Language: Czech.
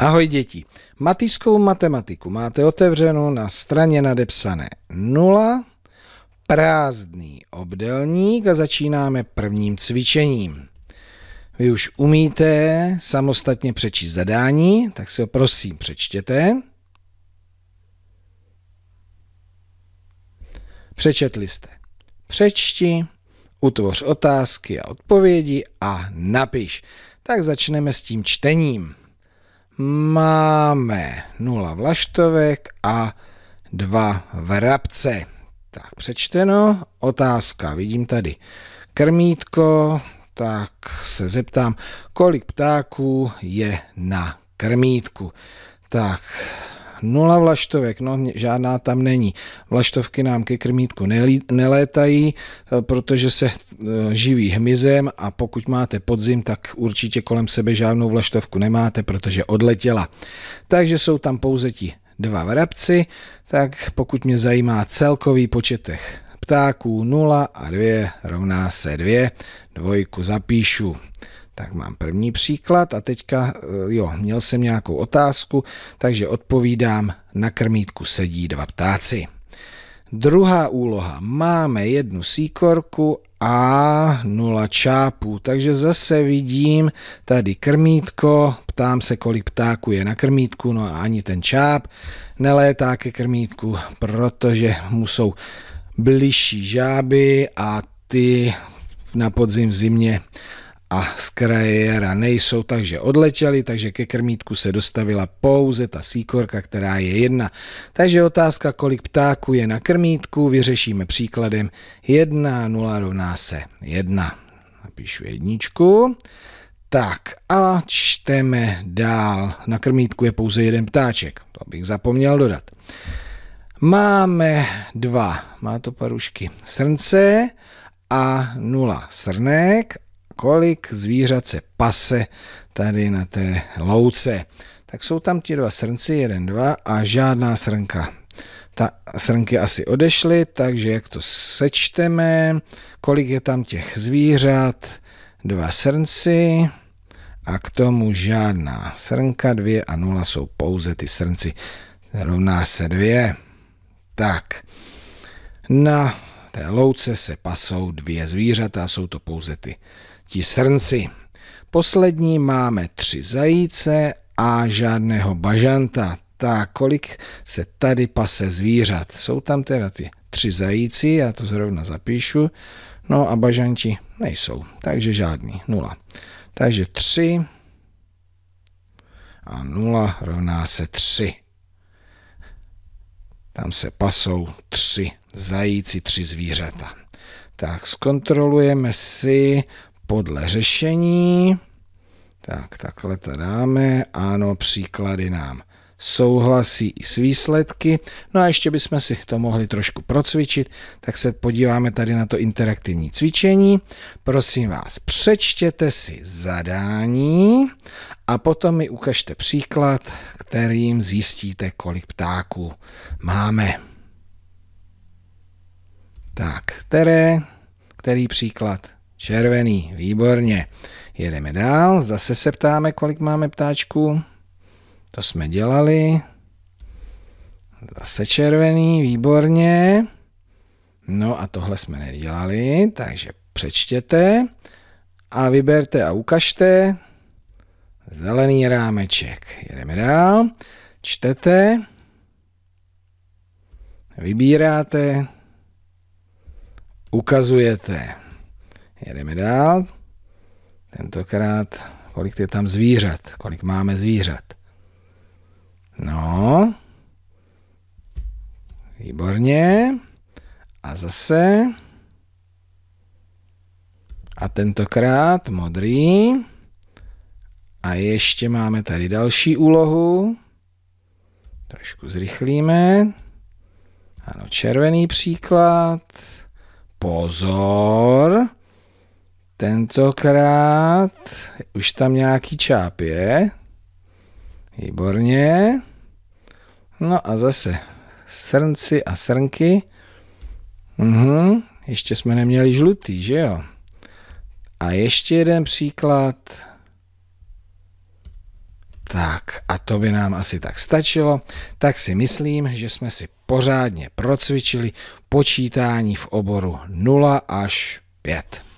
Ahoj děti, matickou matematiku máte otevřenou na straně nadepsané 0, prázdný obdelník a začínáme prvním cvičením. Vy už umíte samostatně přečíst zadání, tak si ho prosím přečtěte. Přečetli jste. Přečti, utvoř otázky a odpovědi a napiš. Tak začneme s tím čtením máme 0 vlaštovek a 2 vrabce. Tak přečteno, otázka, vidím tady krmítko, tak se zeptám, kolik ptáků je na krmítku. Tak nula vlaštovek, no žádná tam není. Vlaštovky nám ke krmítku nelétají, e, protože se e, živí hmyzem a pokud máte podzim, tak určitě kolem sebe žádnou vlaštovku nemáte, protože odletěla. Takže jsou tam pouze ti dva vrabci, tak pokud mě zajímá celkový počet těch ptáků 0 a 2 rovná se 2, dvojku zapíšu. Tak mám první příklad a teďka, eh, jo, měl jsem nějakou otázku, takže odpovídám, na krmítku sedí dva ptáci. Druhá úloha, máme jednu síkorku a nula čápů, takže zase vidím tady krmítko, ptám se, kolik ptáků je na krmítku, no a ani ten čáp nelétá ke krmítku, protože mu jsou bližší žáby a ty na podzim v zimě a z krajera nejsou, takže odletěli, takže ke krmítku se dostavila pouze ta síkorka, která je jedna. Takže otázka, kolik ptáků je na krmítku, vyřešíme příkladem 1 0 rovná se 1. Napíšu jedničku. Tak a čteme dál. Na krmítku je pouze jeden ptáček, to bych zapomněl dodat. Máme dva, má to parušky, srnce a nula srnek kolik zvířat se pase tady na té louce. Tak jsou tam ti dva srnci, jeden, dva a žádná srnka. Ta srnky asi odešly, takže jak to sečteme, kolik je tam těch zvířat, dva srnci a k tomu žádná srnka, dvě a nula jsou pouze ty srnci. Rovná se dvě. Tak, na té louce se pasou dvě zvířata, jsou to pouze ty šesti srnci. Poslední máme tři zajíce a žádného bažanta. Tak kolik se tady pase zvířat? Jsou tam teda ty tři zajíci, já to zrovna zapíšu. No a bažanti nejsou, takže žádný, nula. Takže tři a nula rovná se tři. Tam se pasou tři zajíci, tři zvířata. Tak zkontrolujeme si podle řešení. Tak, takhle to dáme. Ano, příklady nám souhlasí s výsledky. No a ještě bychom si to mohli trošku procvičit, tak se podíváme tady na to interaktivní cvičení. Prosím vás, přečtěte si zadání a potom mi ukažte příklad, kterým zjistíte, kolik ptáků máme. Tak, které, který příklad? Červený, výborně. Jedeme dál, zase se ptáme, kolik máme ptáčků. To jsme dělali. Zase červený, výborně. No a tohle jsme nedělali, takže přečtěte a vyberte a ukažte. Zelený rámeček. Jedeme dál. Čtete. Vybíráte. Ukazujete. Jedeme dál. Tentokrát, kolik je tam zvířat, kolik máme zvířat. No, výborně. A zase. A tentokrát modrý. A ještě máme tady další úlohu. Trošku zrychlíme. Ano, červený příklad. Pozor. Tentokrát už tam nějaký čáp je. Výborně. No a zase srnci a srnky. Mhm. Ještě jsme neměli žlutý, že jo? A ještě jeden příklad. Tak a to by nám asi tak stačilo. Tak si myslím, že jsme si pořádně procvičili počítání v oboru 0 až 5.